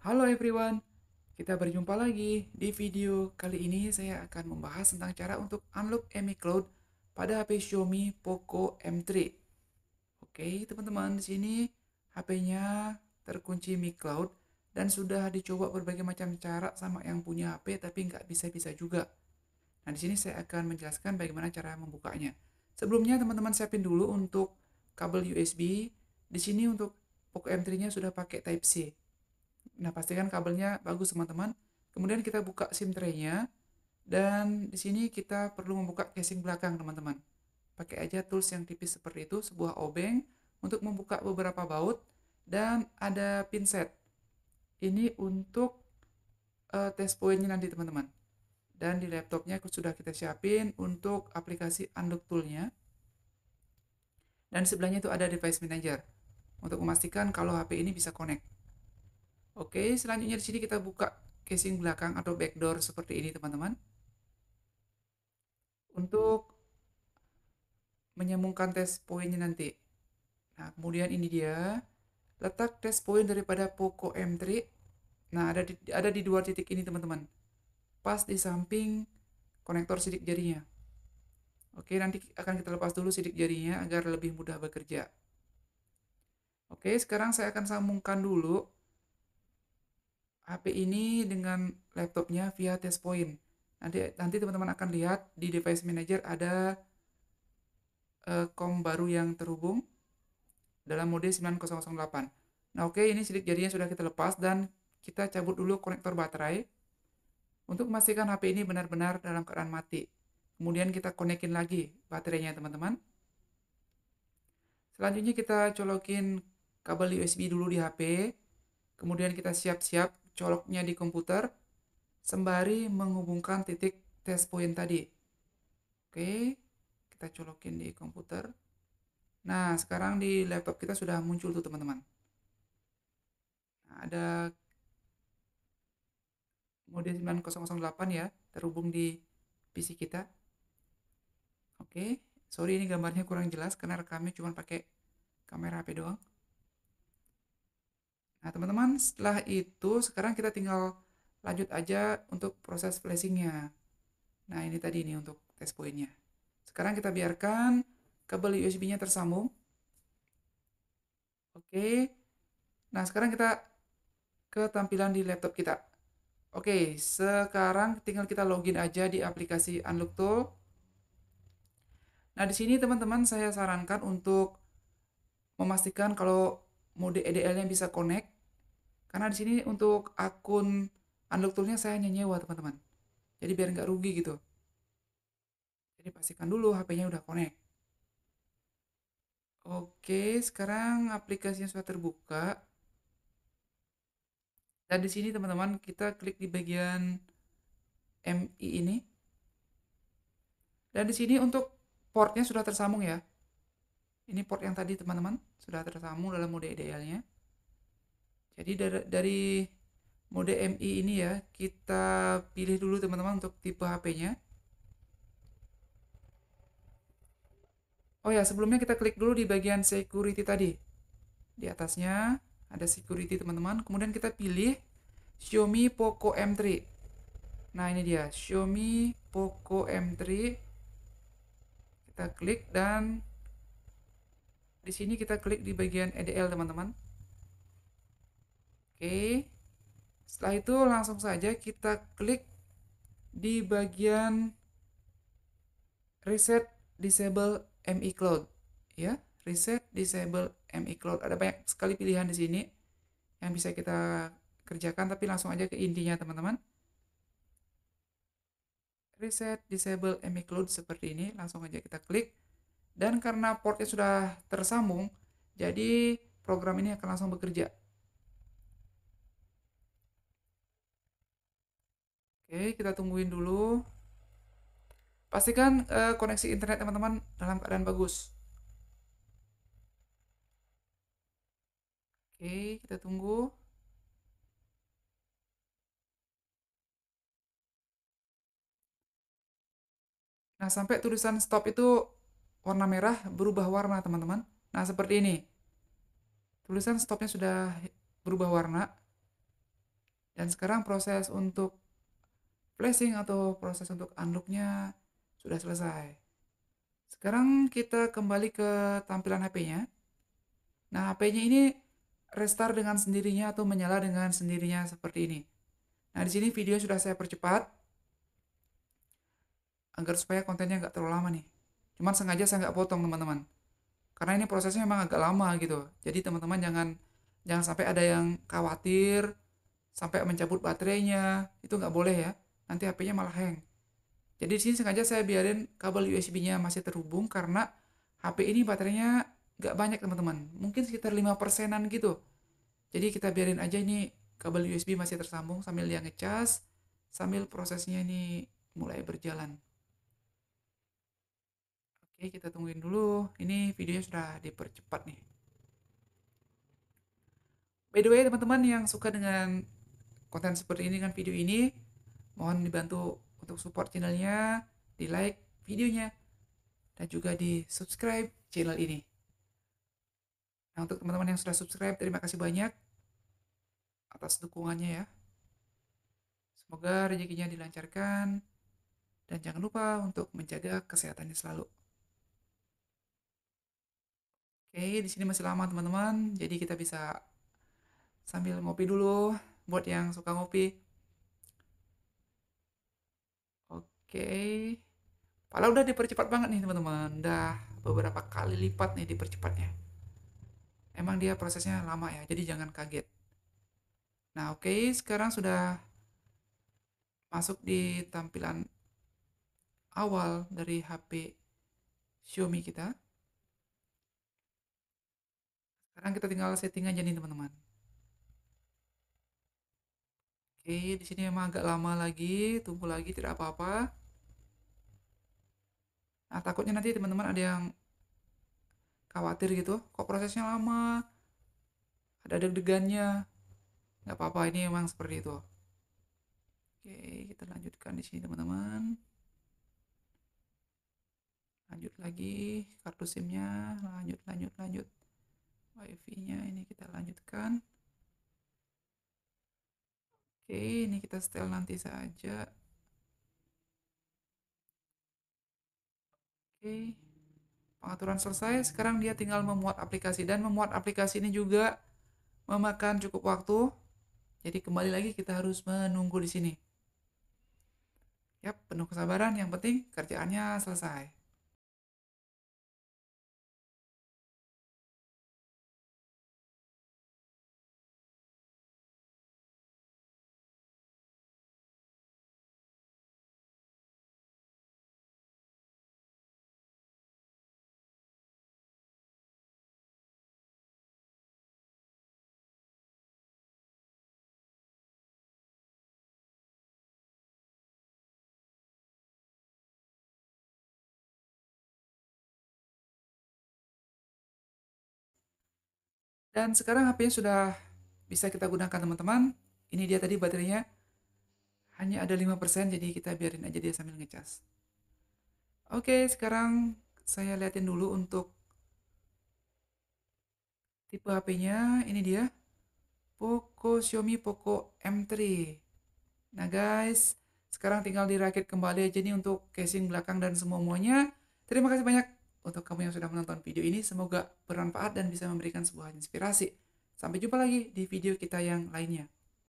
Halo everyone, kita berjumpa lagi di video kali ini saya akan membahas tentang cara untuk unlock Mi e Cloud pada HP Xiaomi Poco M3. Oke teman-teman, di sini HP-nya terkunci Mi e Cloud dan sudah dicoba berbagai macam cara sama yang punya HP tapi nggak bisa-bisa juga. Nah di sini saya akan menjelaskan bagaimana cara membukanya. Sebelumnya teman-teman siapin dulu untuk kabel USB. Di sini untuk Poco M3-nya sudah pakai Type C. Nah, pastikan kabelnya bagus teman-teman. Kemudian kita buka SIM tray-nya dan di sini kita perlu membuka casing belakang teman-teman. Pakai aja tools yang tipis seperti itu, sebuah obeng untuk membuka beberapa baut dan ada pinset. Ini untuk uh, eh, tes poinnya nanti teman-teman. Dan di laptopnya sudah kita siapin untuk aplikasi unlock tool-nya. Dan sebelahnya itu ada device manager untuk memastikan kalau HP ini bisa connect. Oke, selanjutnya di sini kita buka casing belakang atau backdoor seperti ini, teman-teman. Untuk menyambungkan test poinnya nanti. Nah, kemudian ini dia letak test point daripada Poco M3. Nah, ada di, ada di dua titik ini, teman-teman. Pas di samping konektor sidik jarinya. Oke, nanti akan kita lepas dulu sidik jarinya agar lebih mudah bekerja. Oke, sekarang saya akan sambungkan dulu HP ini dengan laptopnya via test point. Nanti nanti teman-teman akan lihat di device manager ada uh, baru yang terhubung dalam mode 9008. Nah, oke, okay, ini sidik jadinya sudah kita lepas dan kita cabut dulu konektor baterai untuk memastikan HP ini benar-benar dalam keadaan mati. Kemudian kita konekin lagi baterainya, teman-teman. Selanjutnya kita colokin kabel USB dulu di HP. Kemudian kita siap-siap coloknya di komputer sembari menghubungkan titik test point tadi. Oke, kita colokin di komputer. Nah, sekarang di laptop kita sudah muncul tuh teman-teman. Nah, ada mode 9008 ya, terhubung di PC kita. Oke, sorry ini gambarnya kurang jelas karena rekamnya cuma pakai kamera HP doang. Nah, teman-teman, setelah itu sekarang kita tinggal lanjut aja untuk proses flashingnya. Nah, ini tadi nih untuk test pointnya Sekarang kita biarkan kabel USB-nya tersambung. Oke. Nah, sekarang kita ke tampilan di laptop kita. Oke, sekarang tinggal kita login aja di aplikasi Unlock Tool. Nah, di sini teman-teman saya sarankan untuk memastikan kalau mode EDL-nya bisa connect. Karena di sini untuk akun unlock tool-nya saya hanya nyewa teman-teman. Jadi biar nggak rugi gitu. Jadi pastikan dulu HP-nya udah connect. Oke, sekarang aplikasinya sudah terbuka. Dan di sini teman-teman kita klik di bagian MI ini. Dan di sini untuk portnya sudah tersambung ya ini port yang tadi teman-teman sudah tersambung dalam mode idealnya jadi dari, dari mode MI ini ya kita pilih dulu teman-teman untuk tipe HP-nya oh ya sebelumnya kita klik dulu di bagian security tadi di atasnya ada security teman-teman kemudian kita pilih Xiaomi Poco M3 nah ini dia Xiaomi Poco M3 kita klik dan di sini kita klik di bagian EDL teman-teman oke setelah itu langsung saja kita klik di bagian reset disable MI Cloud ya reset disable MI Cloud ada banyak sekali pilihan di sini yang bisa kita kerjakan tapi langsung aja ke intinya teman-teman reset disable MI Cloud seperti ini langsung aja kita klik dan karena portnya sudah tersambung, jadi program ini akan langsung bekerja. Oke, kita tungguin dulu. Pastikan uh, koneksi internet teman-teman dalam keadaan bagus. Oke, kita tunggu. Nah, sampai tulisan stop itu warna merah berubah warna teman-teman nah seperti ini tulisan stopnya sudah berubah warna dan sekarang proses untuk flashing atau proses untuk unlocknya sudah selesai sekarang kita kembali ke tampilan HP-nya nah HP-nya ini restart dengan sendirinya atau menyala dengan sendirinya seperti ini nah di sini video sudah saya percepat agar supaya kontennya nggak terlalu lama nih Cuman sengaja saya nggak potong teman-teman. Karena ini prosesnya memang agak lama gitu. Jadi teman-teman jangan jangan sampai ada yang khawatir sampai mencabut baterainya. Itu nggak boleh ya. Nanti HP-nya malah hang. Jadi di sini sengaja saya biarin kabel USB-nya masih terhubung karena HP ini baterainya nggak banyak teman-teman. Mungkin sekitar 5 persenan gitu. Jadi kita biarin aja ini kabel USB masih tersambung sambil dia ngecas, sambil prosesnya ini mulai berjalan. Oke, kita tungguin dulu. Ini videonya sudah dipercepat nih. By the way, teman-teman yang suka dengan konten seperti ini kan video ini, mohon dibantu untuk support channelnya, di like videonya, dan juga di subscribe channel ini. Nah, untuk teman-teman yang sudah subscribe, terima kasih banyak atas dukungannya ya. Semoga rezekinya dilancarkan, dan jangan lupa untuk menjaga kesehatannya selalu. Oke, di sini masih lama teman-teman. Jadi kita bisa sambil ngopi dulu buat yang suka ngopi. Oke. Pala udah dipercepat banget nih teman-teman. Udah beberapa kali lipat nih dipercepatnya. Emang dia prosesnya lama ya, jadi jangan kaget. Nah, oke, sekarang sudah masuk di tampilan awal dari HP Xiaomi kita. Sekarang kita tinggal setting aja nih teman-teman. Oke, di sini memang agak lama lagi, tunggu lagi tidak apa-apa. Nah, takutnya nanti teman-teman ada yang khawatir gitu, kok prosesnya lama, ada deg-degannya. Nggak apa-apa, ini memang seperti itu. Oke, kita lanjutkan di sini teman-teman. Lanjut lagi kartu SIMnya, lanjut, lanjut, lanjut iv nya ini kita lanjutkan oke ini kita setel nanti saja oke pengaturan selesai sekarang dia tinggal memuat aplikasi dan memuat aplikasi ini juga memakan cukup waktu jadi kembali lagi kita harus menunggu di sini ya penuh kesabaran yang penting kerjaannya selesai Dan sekarang HP-nya sudah bisa kita gunakan teman-teman. Ini dia tadi baterainya. Hanya ada 5% jadi kita biarin aja dia sambil ngecas. Oke, sekarang saya liatin dulu untuk tipe HP-nya. Ini dia. Poco Xiaomi Poco M3. Nah guys, sekarang tinggal dirakit kembali aja nih untuk casing belakang dan semua-muanya. Terima kasih banyak untuk kamu yang sudah menonton video ini. Semoga bermanfaat dan bisa memberikan sebuah inspirasi. Sampai jumpa lagi di video kita yang lainnya.